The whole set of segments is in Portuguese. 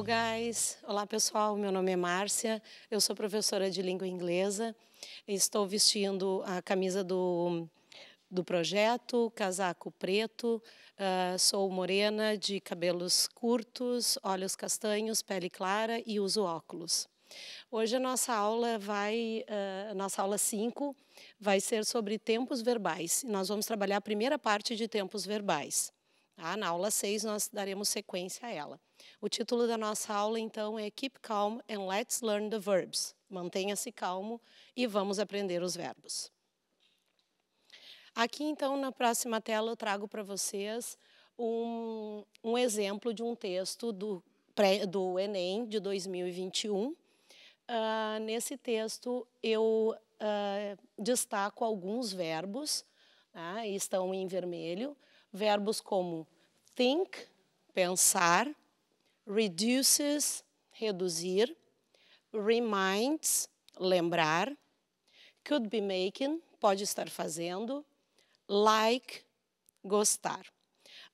Hello, guys! Olá, pessoal. Meu nome é Márcia. Eu sou professora de língua inglesa. Estou vestindo a camisa do, do projeto, casaco preto. Uh, sou morena, de cabelos curtos, olhos castanhos, pele clara e uso óculos. Hoje a nossa aula vai, a ah, nossa aula 5 vai ser sobre tempos verbais. Nós vamos trabalhar a primeira parte de tempos verbais. Tá? Na aula 6, nós daremos sequência a ela. O título da nossa aula, então, é Keep Calm and Let's Learn the Verbs. Mantenha-se calmo e vamos aprender os verbos. Aqui, então, na próxima tela, eu trago para vocês um, um, exemplo de um texto do, pré, do Enem de 2021. Uh, ah, nesse texto, eu uh, destaco alguns verbos, tá? estão em vermelho, verbos como think, pensar, reduces, reduzir, reminds, lembrar, could be making, pode estar fazendo, like, gostar.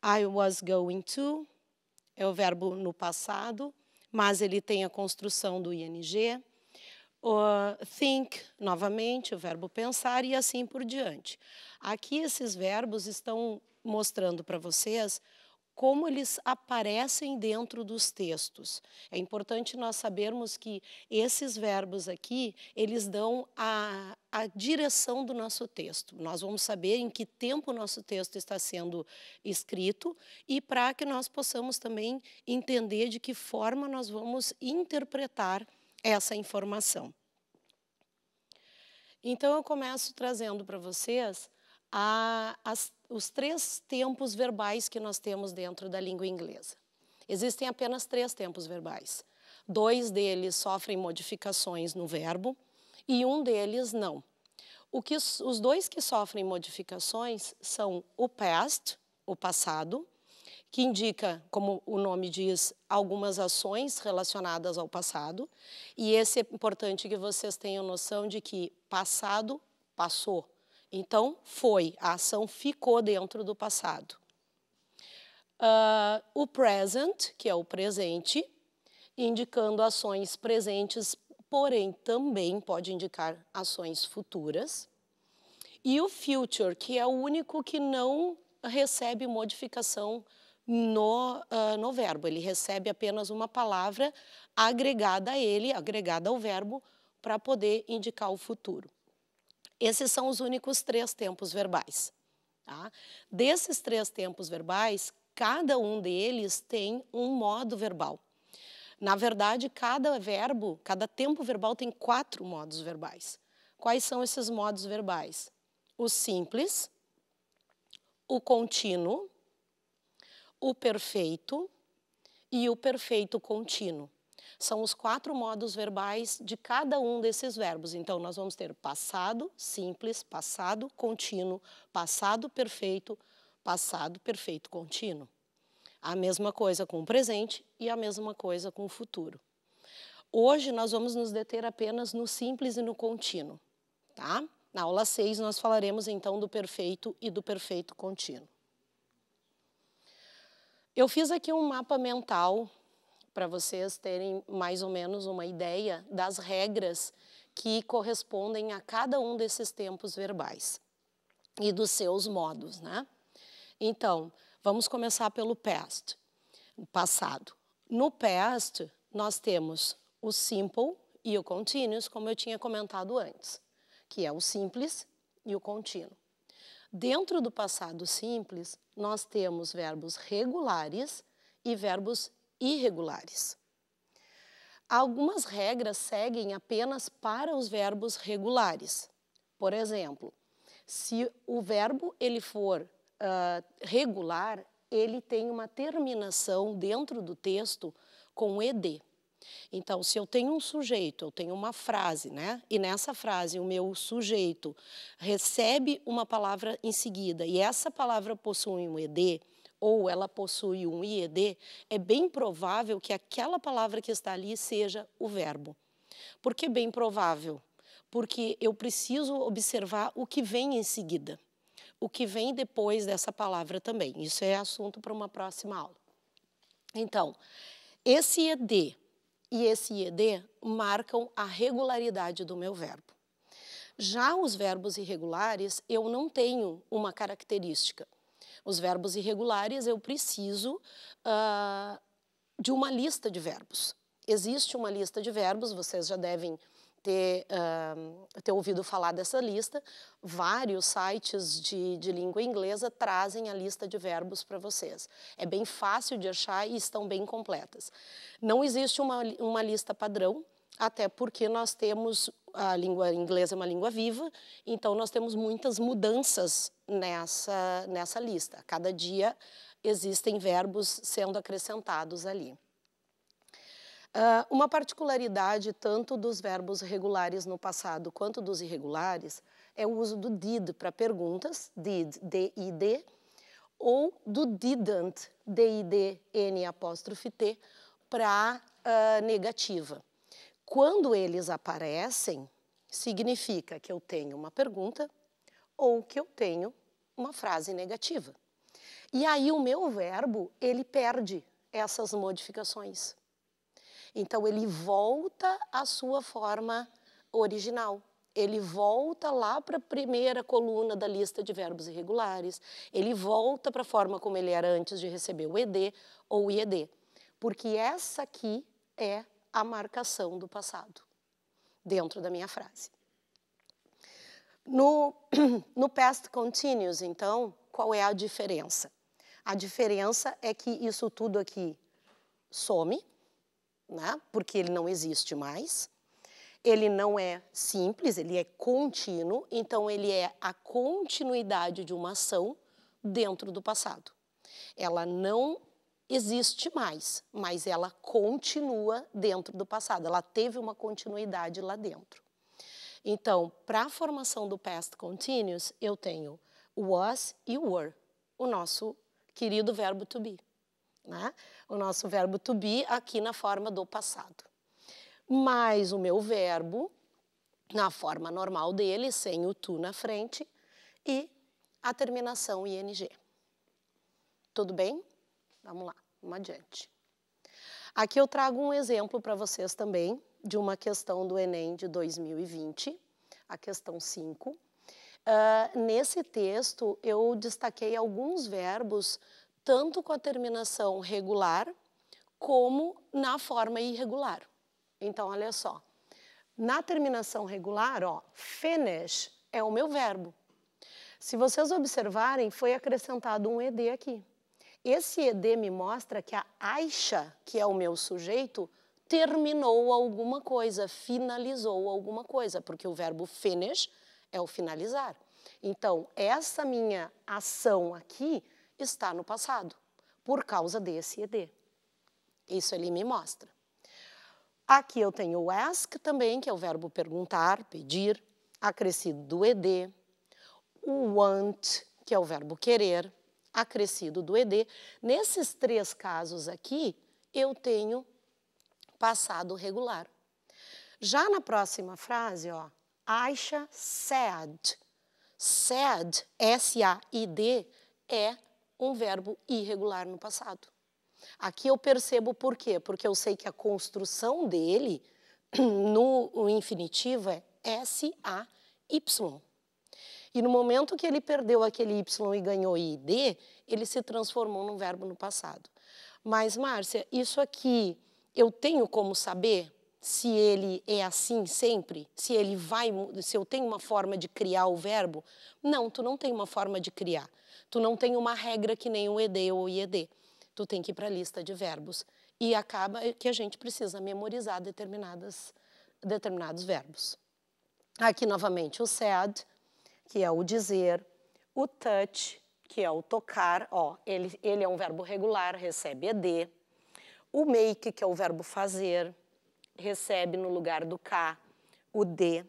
I was going to é o verbo no passado, mas ele tem a construção do ing. Uh, think, novamente, o verbo pensar e assim por diante. Aqui esses verbos estão mostrando para vocês como eles aparecem dentro dos textos. É importante nós sabermos que esses verbos aqui, eles dão a, a direção do nosso texto. Nós vamos saber em que tempo o nosso texto está sendo escrito e para que nós possamos também entender de que forma nós vamos interpretar essa informação. Então, eu começo trazendo para vocês a, as os três tempos verbais que nós temos dentro da língua inglesa. Existem apenas três tempos verbais. Dois deles sofrem modificações no verbo e um deles não. O que, os dois que sofrem modificações são o past, o passado, que indica, como o nome diz, algumas ações relacionadas ao passado. E esse é importante que vocês tenham noção de que passado passou, então, foi, a ação ficou dentro do passado. Uh, o present, que é o presente, indicando ações presentes, porém também pode indicar ações futuras. E o future, que é o único que não recebe modificação no, uh, no verbo, ele recebe apenas uma palavra agregada a ele, agregada ao verbo, para poder indicar o futuro. Esses são os únicos três tempos verbais. Tá? Desses três tempos verbais, cada um deles tem um modo verbal. Na verdade, cada verbo, cada tempo verbal tem quatro modos verbais. Quais são esses modos verbais? O simples, o contínuo, o perfeito e o perfeito contínuo são os quatro modos verbais de cada um desses verbos. Então, nós vamos ter passado simples, passado contínuo, passado perfeito, passado perfeito contínuo. A mesma coisa com o presente e a mesma coisa com o futuro. Hoje nós vamos nos deter apenas no simples e no contínuo, tá? Na aula 6 nós falaremos então do perfeito e do perfeito contínuo. Eu fiz aqui um mapa mental para vocês terem mais ou menos uma ideia das regras que correspondem a cada um desses tempos verbais e dos seus modos, né? Então, vamos começar pelo past, passado. No past, nós temos o simple e o continuous, como eu tinha comentado antes, que é o simples e o contínuo. Dentro do passado simples, nós temos verbos regulares e verbos irregulares. Algumas regras seguem apenas para os verbos regulares. Por exemplo, se o verbo ele for uh, regular, ele tem uma terminação dentro do texto com ed. Então, se eu tenho um sujeito, eu tenho uma frase, né? E nessa frase o meu sujeito recebe uma palavra em seguida e essa palavra possui um ed, ou ela possui um IED, é bem provável que aquela palavra que está ali seja o verbo. Por que bem provável? Porque eu preciso observar o que vem em seguida, o que vem depois dessa palavra também. Isso é assunto para uma próxima aula. Então, esse IED e esse IED marcam a regularidade do meu verbo. Já os verbos irregulares, eu não tenho uma característica. Os verbos irregulares, eu preciso uh, de uma lista de verbos. Existe uma lista de verbos, vocês já devem ter, uh, ter ouvido falar dessa lista. Vários sites de, de língua inglesa trazem a lista de verbos para vocês. É bem fácil de achar e estão bem completas. Não existe uma, uma lista padrão, até porque nós temos a língua inglesa é uma língua viva, então nós temos muitas mudanças nessa, nessa lista. Cada dia existem verbos sendo acrescentados ali. Uh, uma particularidade tanto dos verbos regulares no passado quanto dos irregulares é o uso do did para perguntas, did, D-I-D, ou do didn't, D-I-D-N apóstrofe T, para uh, ah, negativa. Quando eles aparecem, significa que eu tenho uma pergunta ou que eu tenho uma frase negativa. E aí o meu verbo, ele perde essas modificações. Então ele volta à sua forma original. Ele volta lá para a primeira coluna da lista de verbos irregulares. Ele volta para a forma como ele era antes de receber o ED ou o IED. Porque essa aqui é a marcação do passado dentro da minha frase. No, no past continuous, então, qual é a diferença? A diferença é que isso tudo aqui some, né? porque ele não existe mais. Ele não é simples, ele é contínuo, então ele é a continuidade de uma ação dentro do passado. Ela não existe mais, mas ela continua dentro do passado, ela teve uma continuidade lá dentro. Então, para a formação do past continuous, eu tenho was e were, o nosso querido verbo to be. Né? O nosso verbo to be aqui na forma do passado. Mais o meu verbo, na forma normal dele, sem o tu na frente, e a terminação ing. Tudo bem? Vamos lá, vamos adiante. Aqui eu trago um exemplo para vocês também de uma questão do Enem de 2020, a questão 5. Uh, ah, nesse texto, eu destaquei alguns verbos, tanto com a terminação regular, como na forma irregular. Então, olha só. Na terminação regular, ó, finish é o meu verbo. Se vocês observarem, foi acrescentado um ED aqui. Esse ED me mostra que a Aixa, que é o meu sujeito, terminou alguma coisa, finalizou alguma coisa, porque o verbo finish é o finalizar. Então, essa minha ação aqui está no passado, por causa desse ED. Isso ele me mostra. Aqui eu tenho o ask também, que é o verbo perguntar, pedir, acrescido do ED. O want, que é o verbo querer acrescido do ED. Nesses três casos aqui, eu tenho passado regular. Já na próxima frase, ó, Aisha said. Said, S-A-I-D, é um verbo irregular no passado. Aqui eu percebo por quê? Porque eu sei que a construção dele no infinitivo é S-A-Y. E no momento que ele perdeu aquele Y e ganhou ID, ele se transformou num verbo no passado. Mas, Márcia, isso aqui eu tenho como saber se ele é assim sempre? Se ele vai, se eu tenho uma forma de criar o verbo? Não, tu não tem uma forma de criar. Tu não tem uma regra que nem o ED ou o IED. Tu tem que ir para a lista de verbos e acaba que a gente precisa memorizar determinadas determinados verbos. Aqui novamente o sad, que é o dizer, o touch, que é o tocar, ó, ele, ele é um verbo regular, recebe ed, o make, que é o verbo fazer, recebe no lugar do k, o d,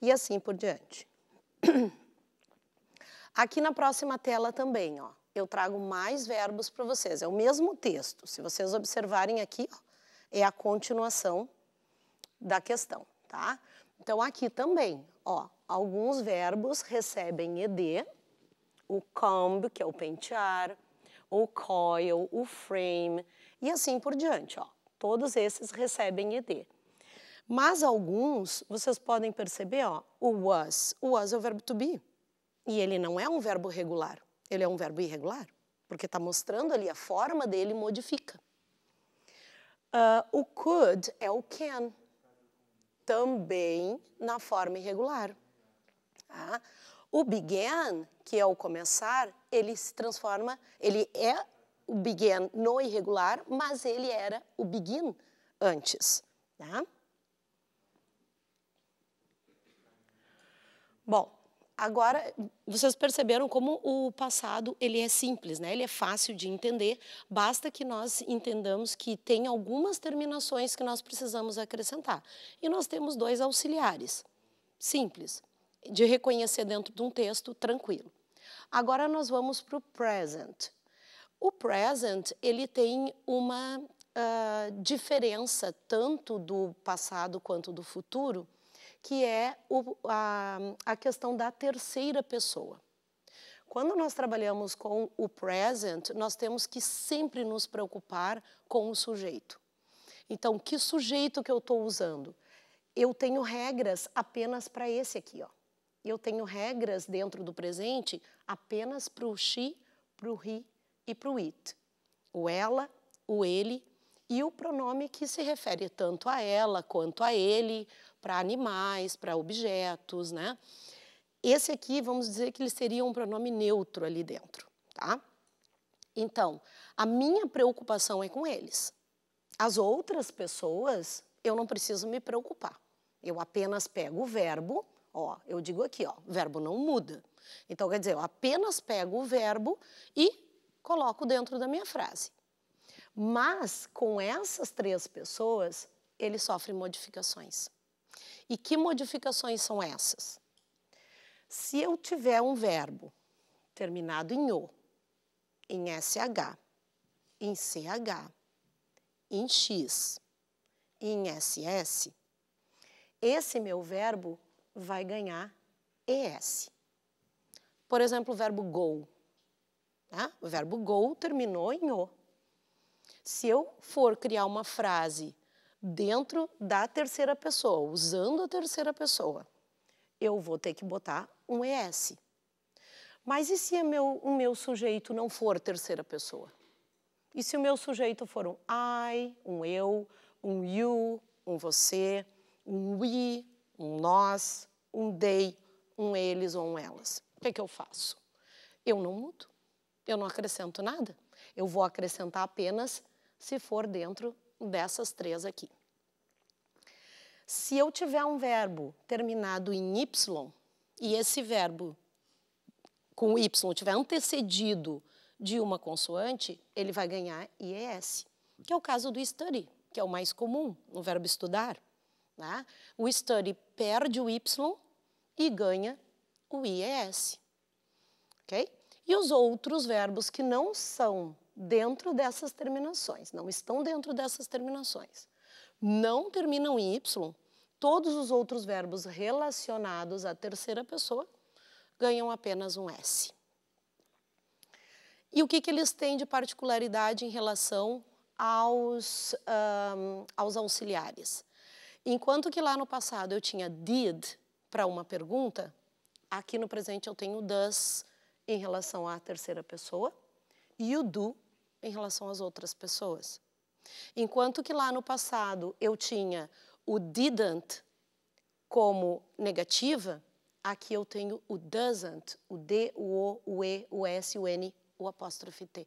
e assim por diante. Aqui na próxima tela também, ó, eu trago mais verbos para vocês. É o mesmo texto. Se vocês observarem aqui, ó, é a continuação da questão, tá? Então aqui também, ó, Alguns verbos recebem ed, o comb, que é o pentear, o coil, o frame e assim por diante. Ó. Todos esses recebem ed. Mas alguns, vocês podem perceber, ó, o was. O was é o verbo to be. E ele não é um verbo regular, ele é um verbo irregular, porque está mostrando ali a forma dele modifica. Uh, o could é o can, também na forma irregular. Tá? O began, que é o começar, ele se transforma, ele é o began no irregular, mas ele era o begin antes. Tá? Bom, agora vocês perceberam como o passado ele é simples, né? Ele é fácil de entender. Basta que nós entendamos que tem algumas terminações que nós precisamos acrescentar. E nós temos dois auxiliares. Simples de reconhecer dentro de um texto, tranquilo. Agora nós vamos para o present. O present ele tem uma uh, diferença tanto do passado quanto do futuro, que é o, a, a questão da terceira pessoa. Quando nós trabalhamos com o present, nós temos que sempre nos preocupar com o sujeito. Então, que sujeito que eu estou usando? Eu tenho regras apenas para esse aqui, ó eu tenho regras dentro do presente apenas para o she, para o he e para o it. O ela, o ele e o pronome que se refere tanto a ela quanto a ele, para animais, para objetos, né? Esse aqui, vamos dizer que ele seria um pronome neutro ali dentro, tá? Então, a minha preocupação é com eles. As outras pessoas, eu não preciso me preocupar. Eu apenas pego o verbo Ó, eu digo aqui, ó, o verbo não muda. Então, quer dizer, eu apenas pego o verbo e coloco dentro da minha frase. Mas, com essas três pessoas, ele sofre modificações. E que modificações são essas? Se eu tiver um verbo terminado em O, em SH, em CH, em X, em SS, esse meu verbo vai ganhar ES. Por exemplo, o verbo go. Tá? Né? O verbo go terminou em O. Se eu for criar uma frase dentro da terceira pessoa, usando a terceira pessoa, eu vou ter que botar um ES. Mas e se meu, o meu sujeito não for terceira pessoa? E se o meu sujeito for um I, um eu, um you, um você, um we, um nós, um they, um eles ou um elas. O que, é que eu faço? Eu não mudo, eu não acrescento nada. Eu vou acrescentar apenas se for dentro dessas três aqui. Se eu tiver um verbo terminado em Y e esse verbo com Y tiver antecedido de uma consoante, ele vai ganhar IES, que é o caso do study, que é o mais comum no verbo estudar. O study perde o Y e ganha o IES. Okay? E os outros verbos que não são dentro dessas terminações, não estão dentro dessas terminações, não terminam em Y, todos os outros verbos relacionados à terceira pessoa ganham apenas um S. E o que, que eles têm de particularidade em relação aos, um, aos auxiliares? Enquanto que lá no passado eu tinha did para uma pergunta, aqui no presente eu tenho does em relação à terceira pessoa e o do em relação às outras pessoas. Enquanto que lá no passado eu tinha o didn't como negativa, aqui eu tenho o doesn't, o D, o O, o E, o S, o N, o apóstrofe T.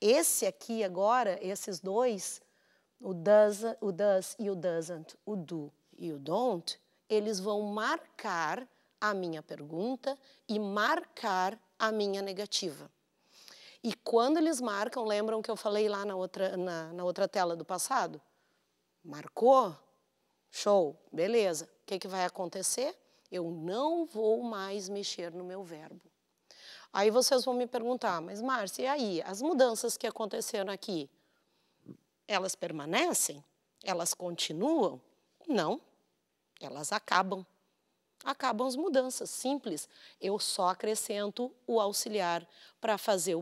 Esse aqui agora, esses dois, o does, o does e o doesn't, o do e o don't, eles vão marcar a minha pergunta e marcar a minha negativa. E quando eles marcam, lembram que eu falei lá na outra, na, na outra tela do passado? Marcou? Show, beleza. O que, que vai acontecer? Eu não vou mais mexer no meu verbo. Aí vocês vão me perguntar, ah, mas Márcia, e aí? As mudanças que aconteceram aqui, elas permanecem? Elas continuam? Não, elas acabam. Acabam as mudanças simples. Eu só acrescento o auxiliar para fazer,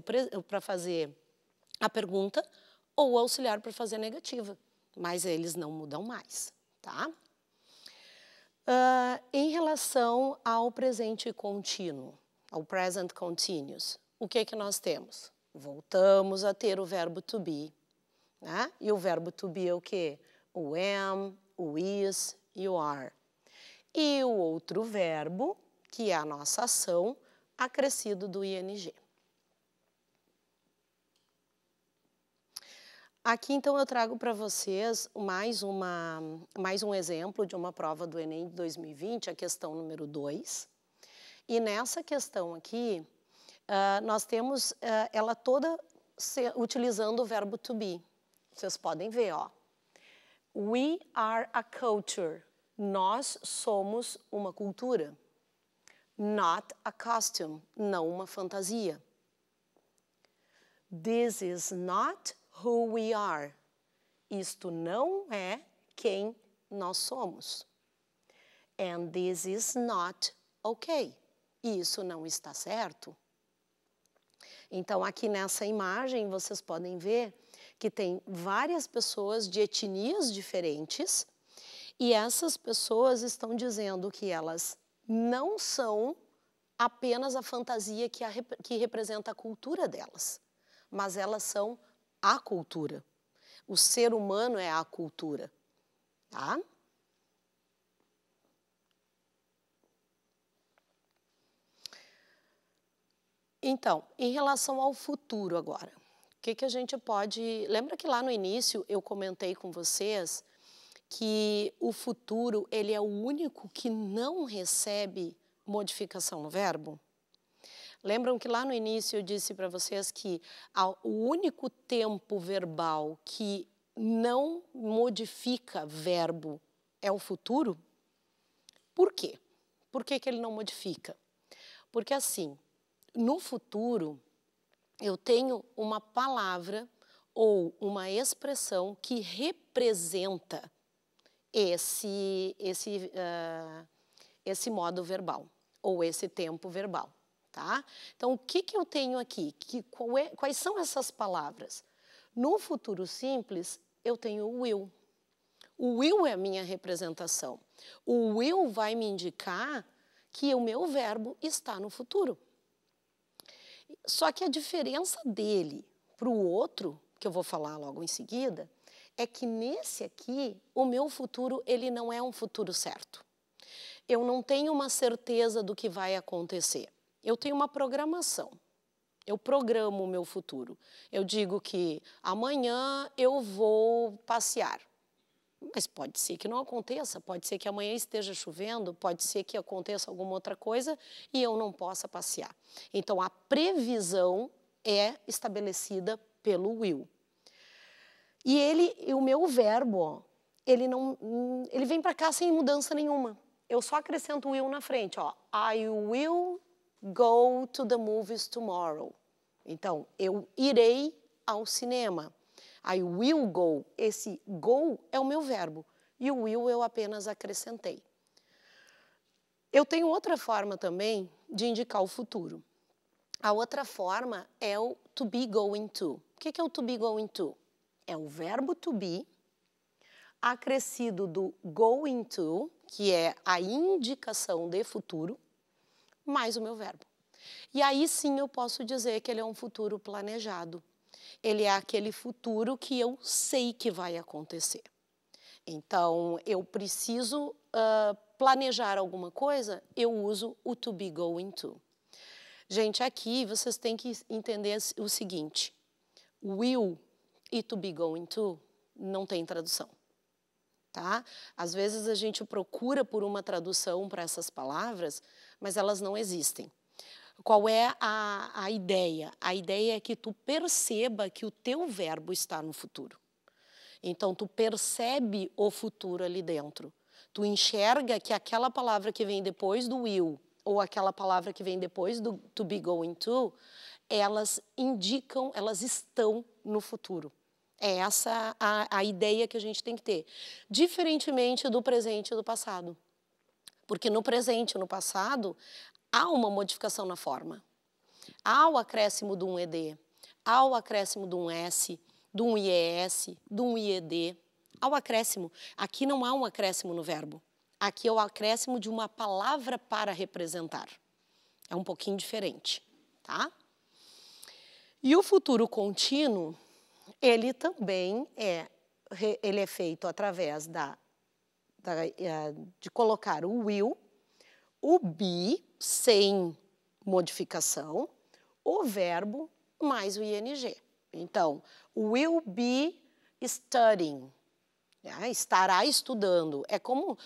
fazer a pergunta ou o auxiliar para fazer a negativa. Mas eles não mudam mais, tá? Uh, em relação ao presente contínuo, ao present continuous, o que é que nós temos? Voltamos a ter o verbo to be né? E o verbo to be é o quê? O am, o is e o are. E o outro verbo, que é a nossa ação, acrescido do ing. Aqui então eu trago para vocês mais, uma, mais um exemplo de uma prova do Enem de 2020, a questão número 2. E nessa questão aqui, uh, nós temos uh, ela toda se, utilizando o verbo to be. Vocês podem ver, ó. We are a culture. Nós somos uma cultura. Not a costume, não uma fantasia. This is not who we are. Isto não é quem nós somos. And this is not okay. Isso não está certo. Então, aqui nessa imagem, vocês podem ver que tem várias pessoas de etnias diferentes e essas pessoas estão dizendo que elas não são apenas a fantasia que, a, que representa a cultura delas, mas elas são a cultura. O ser humano é a cultura. Tá? Então, em relação ao futuro agora que, que a gente pode. Lembra que lá no início eu comentei com vocês que o futuro ele é o único que não recebe modificação no verbo? Lembram que lá no início eu disse para vocês que o único tempo verbal que não modifica verbo é o futuro? Por quê? Por que, que ele não modifica? Porque assim, no futuro, eu tenho uma palavra ou uma expressão que representa esse, esse, uh, esse modo verbal ou esse tempo verbal. Tá? Então, o que, que eu tenho aqui? Que, é, quais são essas palavras? No futuro simples, eu tenho o will. O will é a minha representação. O will vai me indicar que o meu verbo está no futuro. Só que a diferença dele para o outro, que eu vou falar logo em seguida, é que nesse aqui, o meu futuro, ele não é um futuro certo. Eu não tenho uma certeza do que vai acontecer. Eu tenho uma programação. Eu programo o meu futuro. Eu digo que amanhã eu vou passear. Mas pode ser que não aconteça, pode ser que amanhã esteja chovendo, pode ser que aconteça alguma outra coisa e eu não possa passear. Então, a previsão é estabelecida pelo will. E ele, o meu verbo, ele não, hum, ele vem para cá sem mudança nenhuma. Eu só acrescento will na frente, ó. I will go to the movies tomorrow. Então, eu irei ao cinema. I will go. Esse go é o meu verbo. E o will eu apenas acrescentei. Eu tenho outra forma também de indicar o futuro. A outra forma é o to be going to. O que é o to be going to? É o verbo to be acrescido do going to, que é a indicação de futuro, mais o meu verbo. E aí sim eu posso dizer que ele é um futuro planejado, ele é aquele futuro que eu sei que vai acontecer. Então, eu preciso uh, planejar alguma coisa, eu uso o to be going to. Gente, aqui vocês têm que entender o seguinte: will e to be going to não tem tradução. Tá? Às vezes a gente procura por uma tradução para essas palavras, mas elas não existem. Qual é a, a ideia? A ideia é que tu perceba que o teu verbo está no futuro. Então, tu percebe o futuro ali dentro. Tu enxerga que aquela palavra que vem depois do will ou aquela palavra que vem depois do to be going to, elas indicam, elas estão no futuro. É essa a, a ideia que a gente tem que ter. Diferentemente do presente e do passado. Porque no presente e no passado, há uma modificação na forma. Há o acréscimo de um ED, há o acréscimo de um S, de um IES, de um IED. Há o acréscimo. Aqui não há um acréscimo no verbo. Aqui é o acréscimo de uma palavra para representar. É um pouquinho diferente, tá? E o futuro contínuo, ele também é ele é feito através da, da eh, de colocar o will o be sem modificação, o verbo mais o ing. Então, will be studying. Né? Estará estudando. É como, uh,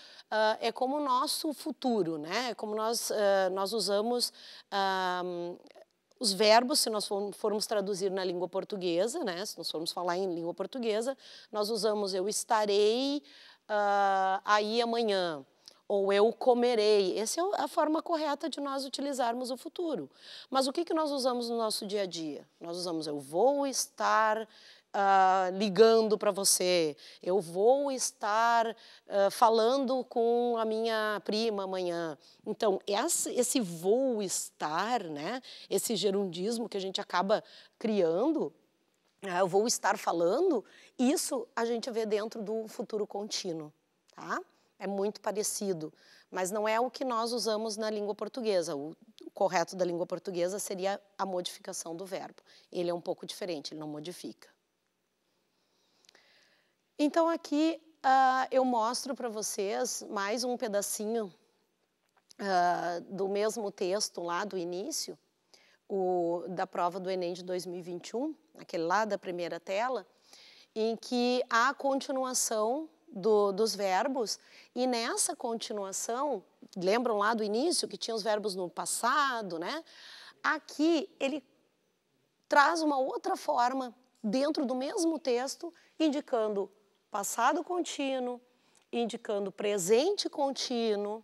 é como o nosso futuro, né? É como nós, uh, nós usamos ah, os verbos, se nós formos traduzir na língua portuguesa, né? Se nós formos falar em língua portuguesa, nós usamos eu estarei uh, aí amanhã ou eu comerei. Essa é a forma correta de nós utilizarmos o futuro. Mas o que, que nós usamos no nosso dia a dia? Nós usamos eu vou estar uh, ligando para você, eu vou estar uh, falando com a minha prima amanhã. Então, essa, esse vou estar, né, esse gerundismo que a gente acaba criando, ah, eu vou estar falando, isso a gente vê dentro do futuro contínuo. Tá? é muito parecido, mas não é o que nós usamos na língua portuguesa. O, o correto da língua portuguesa seria a modificação do verbo. Ele é um pouco diferente, ele não modifica. Então, aqui uh, eu mostro para vocês mais um pedacinho uh, do mesmo texto lá do início, o, da prova do Enem de 2021, aquele lá da primeira tela, em que há a continuação do, dos verbos, e nessa continuação, lembram lá do início que tinha os verbos no passado, né? Aqui ele traz uma outra forma dentro do mesmo texto, indicando passado contínuo, indicando presente contínuo,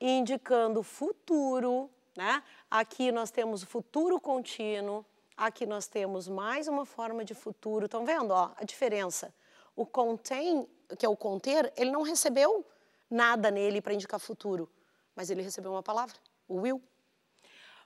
indicando futuro, né? Aqui nós temos futuro contínuo, aqui nós temos mais uma forma de futuro. Estão vendo ó, a diferença? O contém, que é o conter, ele não recebeu nada nele para indicar futuro, mas ele recebeu uma palavra, o will.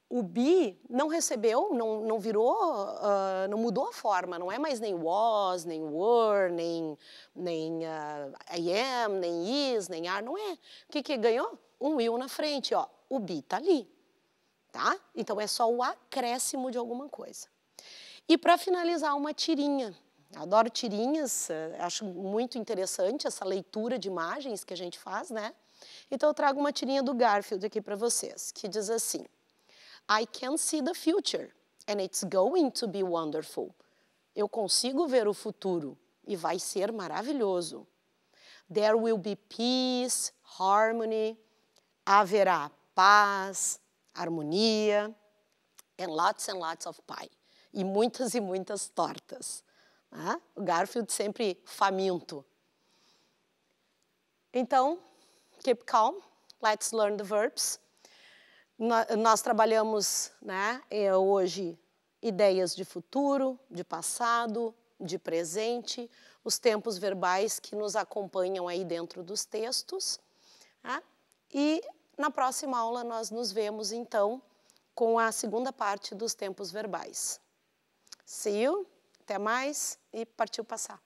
O be não recebeu, não, não virou, uh, não mudou a forma, não é mais nem was, nem were, nem, nem uh, I am, nem is, nem are, não é. O que, que ganhou? Um will na frente, ó. O be está ali, tá? Então é só o acréscimo de alguma coisa. E para finalizar, uma tirinha adoro tirinhas, eh, acho muito interessante essa leitura de imagens que a gente faz, né? Então eu trago uma tirinha do Garfield aqui para vocês, que diz assim: I can see the future and it's going to be wonderful. Eu consigo ver o futuro e vai ser maravilhoso. There will be peace, harmony. Haverá paz, harmonia, and lots and lots of pie. E muitas e muitas tortas. Ah, o Garfield sempre faminto. Então, keep calm, let's learn the verbs. Nós trabalhamos né, é, hoje ideias de futuro, de passado, de presente, os tempos verbais que nos acompanham aí dentro dos textos. Né? E na próxima aula nós nos vemos então com a segunda parte dos tempos verbais. See you! Até mais e partiu passar.